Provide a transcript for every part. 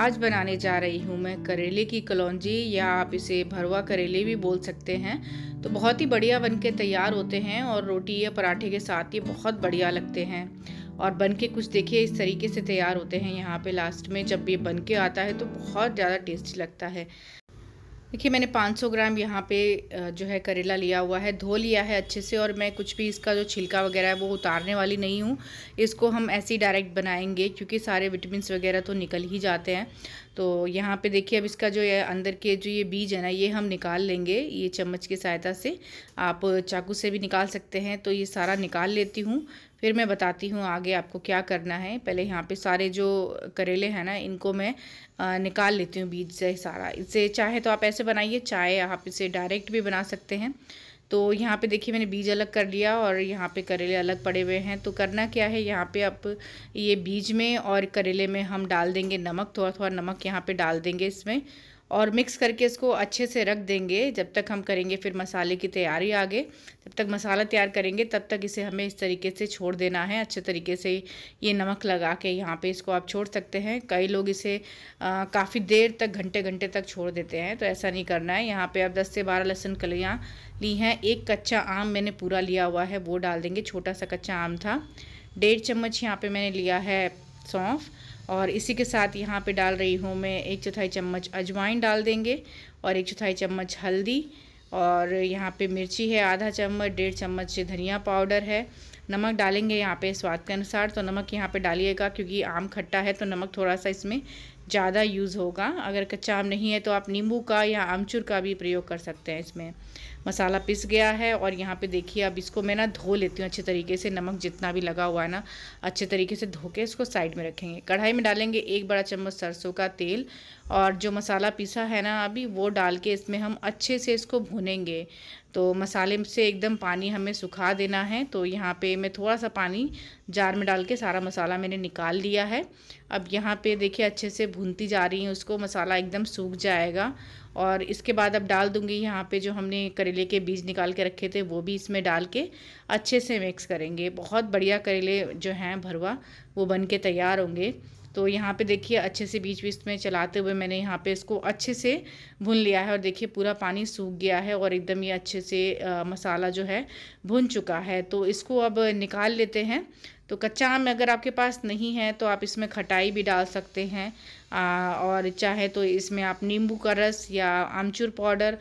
आज बनाने जा रही हूँ मैं करेले की कलौजी या आप इसे भरवा करेले भी बोल सकते हैं तो बहुत ही बढ़िया बन के तैयार होते हैं और रोटी या पराठे के साथ ये बहुत बढ़िया लगते हैं और बन के कुछ देखिए इस तरीके से तैयार होते हैं यहाँ पे लास्ट में जब ये बन के आता है तो बहुत ज़्यादा टेस्टी लगता है देखिए मैंने 500 ग्राम यहाँ पे जो है करेला लिया हुआ है धो लिया है अच्छे से और मैं कुछ भी इसका जो छिलका वगैरह है वो उतारने वाली नहीं हूँ इसको हम ऐसे ही डायरेक्ट बनाएंगे क्योंकि सारे विटामिन वगैरह तो निकल ही जाते हैं तो यहाँ पे देखिए अब इसका जो है अंदर के जो ये बीज है ना ये हम निकाल लेंगे ये चम्मच की सहायता से आप चाकू से भी निकाल सकते हैं तो ये सारा निकाल लेती हूँ फिर मैं बताती हूँ आगे आपको क्या करना है पहले यहाँ पे सारे जो करेले हैं ना इनको मैं निकाल लेती हूँ बीज से सारा इसे चाहे तो आप ऐसे बनाइए चाहे आप इसे डायरेक्ट भी बना सकते हैं तो यहाँ पे देखिए मैंने बीज अलग कर लिया और यहाँ पे करेले अलग पड़े हुए हैं तो करना क्या है यहाँ पे आप ये बीज में और करेले में हम डाल देंगे नमक थोड़ा थोड़ा नमक यहाँ पे डाल देंगे इसमें और मिक्स करके इसको अच्छे से रख देंगे जब तक हम करेंगे फिर मसाले की तैयारी आगे जब तक मसाला तैयार करेंगे तब तक इसे हमें इस तरीके से छोड़ देना है अच्छे तरीके से ये नमक लगा के यहाँ पे इसको आप छोड़ सकते हैं कई लोग इसे काफ़ी देर तक घंटे घंटे तक छोड़ देते हैं तो ऐसा नहीं करना है यहाँ पर आप दस से बारह लहसुन कलियाँ ली हैं एक कच्चा आम मैंने पूरा लिया हुआ है वो डाल देंगे छोटा सा कच्चा आम था डेढ़ चम्मच यहाँ पर मैंने लिया है सौंफ और इसी के साथ यहाँ पे डाल रही हूँ मैं एक चौथाई चम्मच अजवाइन डाल देंगे और एक चौथाई चम्मच हल्दी और यहाँ पे मिर्ची है आधा चम्मच डेढ़ चम्मच धनिया पाउडर है नमक डालेंगे यहाँ पे स्वाद के अनुसार तो नमक यहाँ पे डालिएगा क्योंकि आम खट्टा है तो नमक थोड़ा सा इसमें ज़्यादा यूज़ होगा अगर कच्चा आम नहीं है तो आप नींबू का या आमचूर का भी प्रयोग कर सकते हैं इसमें मसाला पिस गया है और यहाँ पे देखिए अब इसको मैं ना धो लेती हूँ अच्छे तरीके से नमक जितना भी लगा हुआ है ना अच्छे तरीके से धो के इसको साइड में रखेंगे कढ़ाई में डालेंगे एक बड़ा चम्मच सरसों का तेल और जो मसाला पिसा है ना अभी वो डाल के इसमें हम अच्छे से इसको भुनेंगे तो मसाले से एकदम पानी हमें सुखा देना है तो यहाँ पे मैं थोड़ा सा पानी जार में डाल के सारा मसाला मैंने निकाल लिया है अब यहाँ पे देखिए अच्छे से भूनती जा रही हूँ उसको मसाला एकदम सूख जाएगा और इसके बाद अब डाल दूंगी यहाँ पे जो हमने करेले के बीज निकाल के रखे थे वो भी इसमें डाल के अच्छे से मिक्स करेंगे बहुत बढ़िया करेले जो हैं भरवा वो बन के तैयार होंगे तो यहाँ पे देखिए अच्छे से बीच बीच में चलाते हुए मैंने यहाँ पे इसको अच्छे से भून लिया है और देखिए पूरा पानी सूख गया है और एकदम ये अच्छे से आ, मसाला जो है भुन चुका है तो इसको अब निकाल लेते हैं तो कच्चा आम अगर आपके पास नहीं है तो आप इसमें खटाई भी डाल सकते हैं आ, और चाहे तो इसमें आप नींबू का रस या आमचूर पाउडर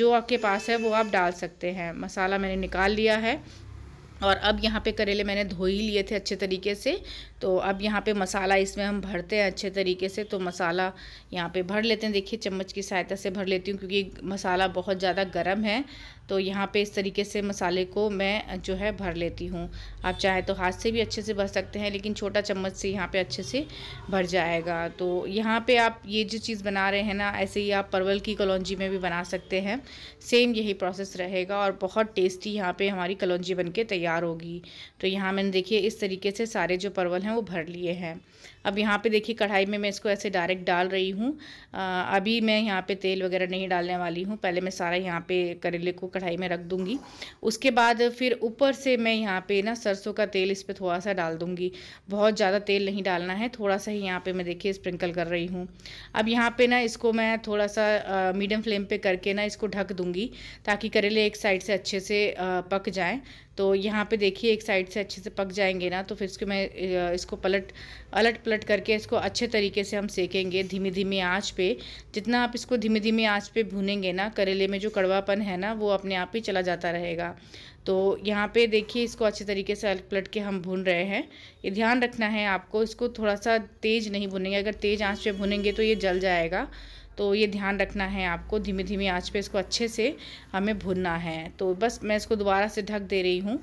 जो आपके पास है वो आप डाल सकते हैं मसाला मैंने निकाल लिया है और अब यहाँ पे करेले मैंने धो ही लिए थे अच्छे तरीके से तो अब यहाँ पे मसाला इसमें हम भरते हैं अच्छे तरीके से तो मसाला यहाँ पे भर लेते हैं देखिए चम्मच की सहायता से भर लेती हूँ क्योंकि मसाला बहुत ज़्यादा गर्म है तो यहाँ पे इस तरीके से मसाले को मैं जो है भर लेती हूँ आप चाहे तो हाथ से भी अच्छे से भर सकते हैं लेकिन छोटा चम्मच से यहाँ पर अच्छे से भर जाएगा तो यहाँ पर आप ये जो चीज़ बना रहे हैं ना ऐसे ही आप परवल की कलौजी में भी बना सकते हैं सेम यही प्रोसेस रहेगा और बहुत टेस्टी यहाँ पर हमारी कलौजी बन के तैयार तैयार होगी तो यहाँ मैंने देखिए इस तरीके से सारे जो परवल हैं वो भर लिए हैं अब यहाँ पे देखिए कढ़ाई में मैं इसको ऐसे डायरेक्ट डाल रही हूँ अभी मैं यहाँ पे तेल वगैरह नहीं डालने वाली हूँ पहले मैं सारा यहाँ पे करेले को कढ़ाई में रख दूँगी उसके बाद फिर ऊपर से मैं यहाँ पे ना सरसों का तेल इस पर थोड़ा सा डाल दूँगी बहुत ज़्यादा तेल नहीं डालना है थोड़ा सा ही यहाँ पर मैं देखिए स्प्रिंकल कर रही हूँ अब यहाँ पर ना इसको मैं थोड़ा सा मीडियम फ्लेम पर करके ना इसको ढक दूँगी ताकि करेले एक साइड से अच्छे से पक जाएँ तो यहाँ पे देखिए एक साइड से अच्छे से पक जाएंगे ना तो फिर इसको मैं इसको पलट अलट पलट करके इसको अच्छे तरीके से हम सेकेंगे धीमी धीमी आँच पे जितना आप इसको धीमी धीमी आँच पे भूनेंगे ना करेले में जो कड़वापन है ना वो अपने आप ही चला जाता रहेगा तो यहाँ पे देखिए इसको अच्छे तरीके से अलट पलट के हम भून रहे हैं ये ध्यान रखना है आपको इसको थोड़ा सा तेज़ नहीं भुनेंगे अगर तेज़ आँच पर भुनेंगे तो ये जल जाएगा तो ये ध्यान रखना है आपको धीमे धीमे आँच पे इसको अच्छे से हमें भुनना है तो बस मैं इसको दोबारा से ढक दे रही हूँ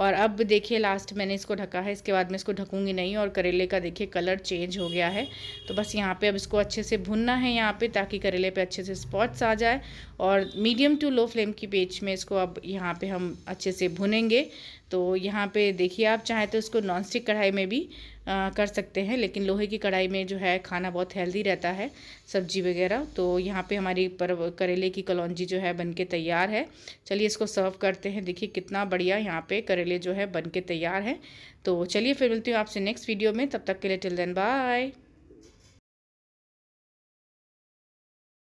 और अब देखिए लास्ट मैंने इसको ढका है इसके बाद मैं इसको ढकूंगी नहीं और करेले का देखिए कलर चेंज हो गया है तो बस यहाँ पे अब इसको अच्छे से भुनना है यहाँ पे ताकि करेले पे अच्छे से स्पॉट्स आ जाए और मीडियम टू लो फ्लेम की पेच में इसको अब यहाँ पे हम अच्छे से भुनेंगे तो यहाँ पे देखिए आप चाहें तो इसको स्टिक कढ़ाई में भी आ, कर सकते हैं लेकिन लोहे की कढ़ाई में जो है खाना बहुत हेल्दी रहता है सब्जी वगैरह तो यहाँ पे हमारी पर करेले की कलौजी जो है बनके तैयार है चलिए इसको सर्व करते हैं देखिए कितना बढ़िया यहाँ पे करेले जो है बनके तैयार हैं तो चलिए फिर मिलती हूँ आपसे नेक्स्ट वीडियो में तब तक के लिए टिल देन बाय